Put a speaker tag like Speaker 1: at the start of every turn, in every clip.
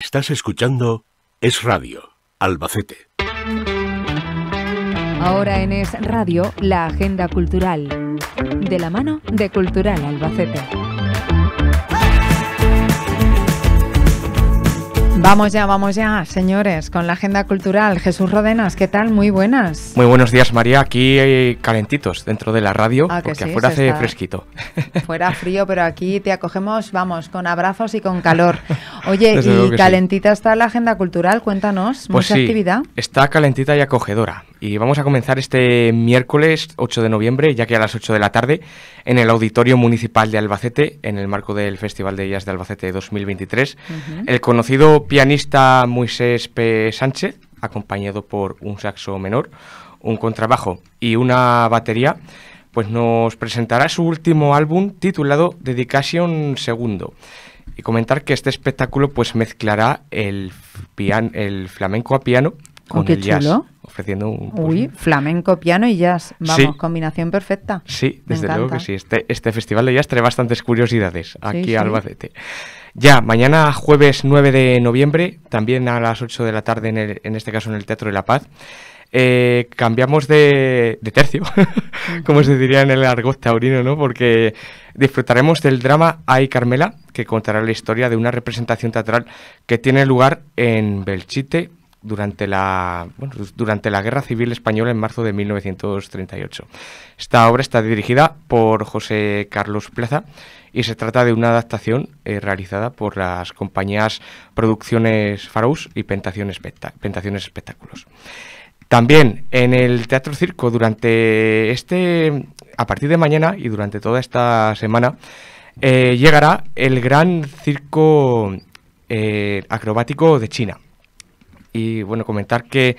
Speaker 1: Estás escuchando Es Radio, Albacete.
Speaker 2: Ahora en Es Radio, la agenda cultural. De la mano de Cultural Albacete. Vamos ya, vamos ya, señores, con la agenda cultural. Jesús Rodenas, ¿qué tal? Muy buenas.
Speaker 1: Muy buenos días, María. Aquí eh, calentitos dentro de la radio, ah, porque afuera hace fresquito.
Speaker 2: Fuera frío, pero aquí te acogemos, vamos, con abrazos y con calor. Oye, y calentita está la agenda cultural, cuéntanos, pues mucha actividad.
Speaker 1: Está calentita y acogedora. Y vamos a comenzar este miércoles 8 de noviembre, ya que a las 8 de la tarde, en el Auditorio Municipal de Albacete, en el marco del Festival de Jazz de Albacete 2023, el conocido pianista Moisés P. Sánchez, acompañado por un saxo menor, un contrabajo y una batería, pues nos presentará su último álbum titulado Dedication Segundo. Y comentar que este espectáculo pues mezclará el, el flamenco a piano oh, con el jazz ofreciendo un... Pues,
Speaker 2: Uy, flamenco, piano y jazz. Vamos, combinación perfecta. Sí, desde luego que sí.
Speaker 1: Este, este, festival de jazz trae bastantes curiosidades aquí a Albacete. Ya, mañana jueves 9 de noviembre, también a las 8 de la tarde, en, en este caso en el Teatro de la Paz, eh, cambiamos de, tercio, como se diría en el argot taurino, ¿no? Porque disfrutaremos del drama Ay Carmela, que contará la historia de una representación teatral que tiene lugar en Belchite, durante la, durante la Guerra Civil Española en marzo de 1938. Esta obra está dirigida por José Carlos Plaza y se trata de una adaptación eh, realizada por las compañías Producciones Faraus y Pentaciones Espectáculos. También en el Teatro Circo durante este, a partir de mañana y durante toda esta semana, eh, llegará el gran circo eh, acrobático de China y bueno, comentar que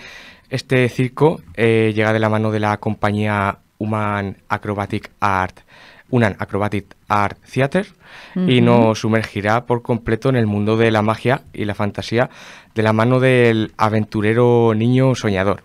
Speaker 1: este circo eh, llega de la mano de la compañía Human Acrobatic Art, Unan Acrobatic Art Theater, y nos sumergirá por completo en el mundo de la magia y la fantasía de la mano del aventurero niño soñador.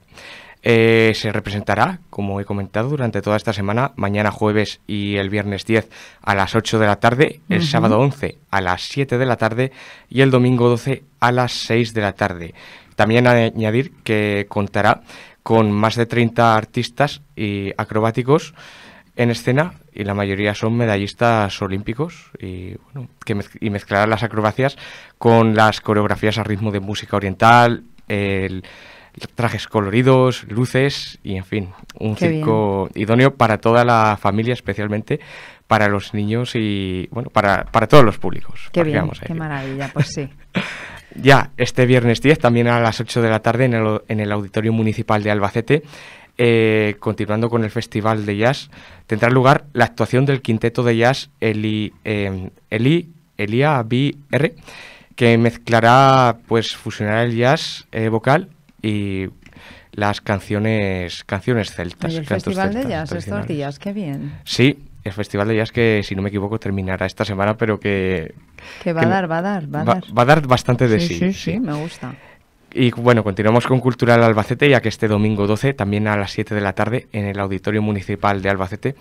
Speaker 1: Eh, se representará, como he comentado, durante toda esta semana, mañana jueves y el viernes 10 a las 8 de la tarde, el sábado 11 a las 7 de la tarde y el domingo 12 a las 6 de la tarde. También añadir que contará con más de 30 artistas y acrobáticos en escena y la mayoría son medallistas olímpicos y, bueno, y mezclará las acrobacias con las coreografías a ritmo de música oriental, el, trajes coloridos, luces y, en fin, un circo idóneo para toda la familia, especialmente para los niños y, bueno, para, para todos los públicos. Qué bien, qué
Speaker 2: maravilla, pues sí.
Speaker 1: Ya, este viernes 10, también a las 8 de la tarde en el, Auditorio Municipal de Albacete, eh, continuando con el Festival de Jazz, tendrá lugar la actuación del quinteto de jazz Eli, em, Eli, Elia B.R., que mezclará, pues fusionará el jazz eh, vocal y las canciones canciones celtas. el Festival de Jazz estos días, qué bien. Sí, el Festival de Jazz que, si no me equivoco, terminará esta semana, pero que... Que va a dar, va a dar, va a dar. Va, a dar bastante de sí sí,
Speaker 2: sí. sí, me gusta.
Speaker 1: Y bueno, continuamos con Cultural Albacete, ya que este domingo 12, también a las 7 de la tarde, en el Auditorio Municipal de Albacete,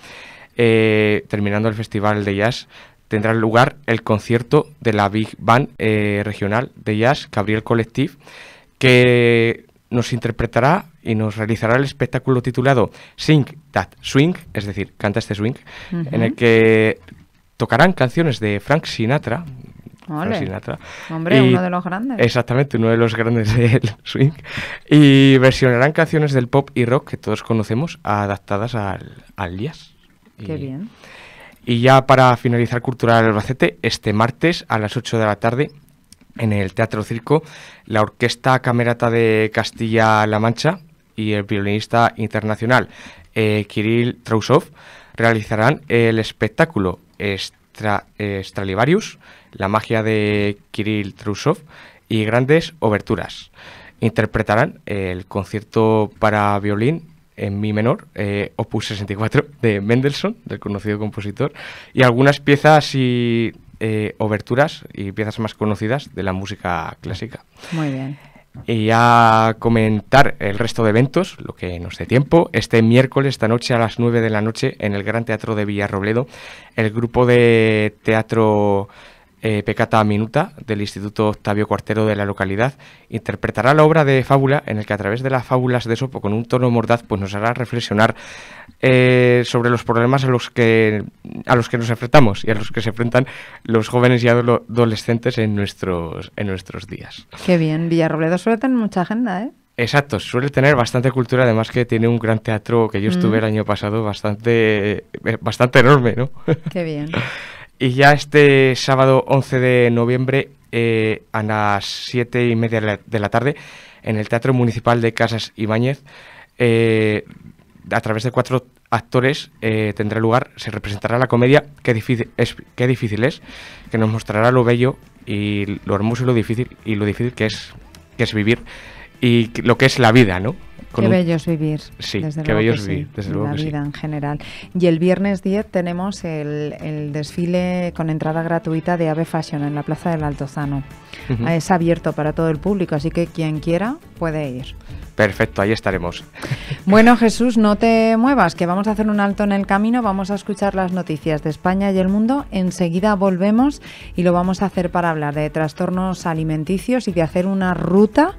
Speaker 1: eh, terminando el Festival de Jazz, tendrá lugar el concierto de la Big Band eh, Regional de Jazz Gabriel Collective, que nos interpretará y nos realizará el espectáculo titulado Sing That Swing, es decir, Canta este swing, en el que tocarán canciones de Frank Sinatra.
Speaker 2: Frank Sinatra Hombre, uno de los grandes.
Speaker 1: Exactamente, uno de los grandes del swing. Y versionarán canciones del pop y rock que todos conocemos, adaptadas al, al Qué bien. Y ya para finalizar Cultural Albacete, este martes a las 8 de la tarde en el Teatro Circo, la Orquesta Camerata de Castilla-La Mancha y el violinista internacional eh, Kirill Trousov realizarán el espectáculo Stralivarius, la magia de Kirill Trousov y grandes oberturas. Interpretarán el concierto para violín en mi menor, eh, opus 64 de Mendelssohn, del conocido compositor, y algunas piezas y eh, oberturas y piezas más conocidas de la música clásica. Muy bien. Y a comentar el resto de eventos, lo que nos dé tiempo. Este miércoles, esta noche a las 9 de la noche, en el Gran Teatro de Villarrobledo, el grupo de teatro eh, Pecata Minuta del Instituto Octavio Cuartero de la localidad, interpretará la obra de fábula en el que a través de las fábulas de Sopo con un tono mordaz pues nos hará reflexionar eh, sobre los problemas a los, que, a los que nos enfrentamos y a los que se enfrentan los jóvenes y adolescentes en nuestros, en nuestros días.
Speaker 2: Qué bien, Villarrobledo suele tener mucha agenda, ¿eh?
Speaker 1: Exacto, suele tener bastante cultura, además que tiene un gran teatro que yo estuve mm. el año pasado bastante, eh, bastante enorme, ¿no? Qué bien. Y ya este sábado 11 de noviembre eh, a las 7 y media de la, tarde en el Teatro Municipal de Casas Ibáñez, eh, a través de cuatro actores eh, tendrá lugar, se representará la comedia qué difícil, es, qué difícil es, que nos mostrará lo bello y lo hermoso y lo difícil, y lo difícil que es, que es vivir y lo que es la vida, ¿no? qué es vivir. Sí, qué bellos vivir, desde luego. La vida
Speaker 2: en general. Y el viernes 10 tenemos el, desfile con entrada gratuita de Ave Fashion en la Plaza del Altozano. Es abierto para todo el público, así que quien quiera puede ir.
Speaker 1: Perfecto, ahí estaremos.
Speaker 2: Bueno, Jesús, no te muevas, que vamos a hacer un alto en el camino, vamos a escuchar las noticias de España y el mundo, enseguida volvemos y lo vamos a hacer para hablar de trastornos alimenticios y de hacer una ruta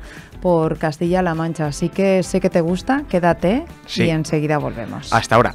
Speaker 2: por Castilla-La Mancha. Así que sé que te gusta, quédate y enseguida volvemos.
Speaker 1: Hasta ahora.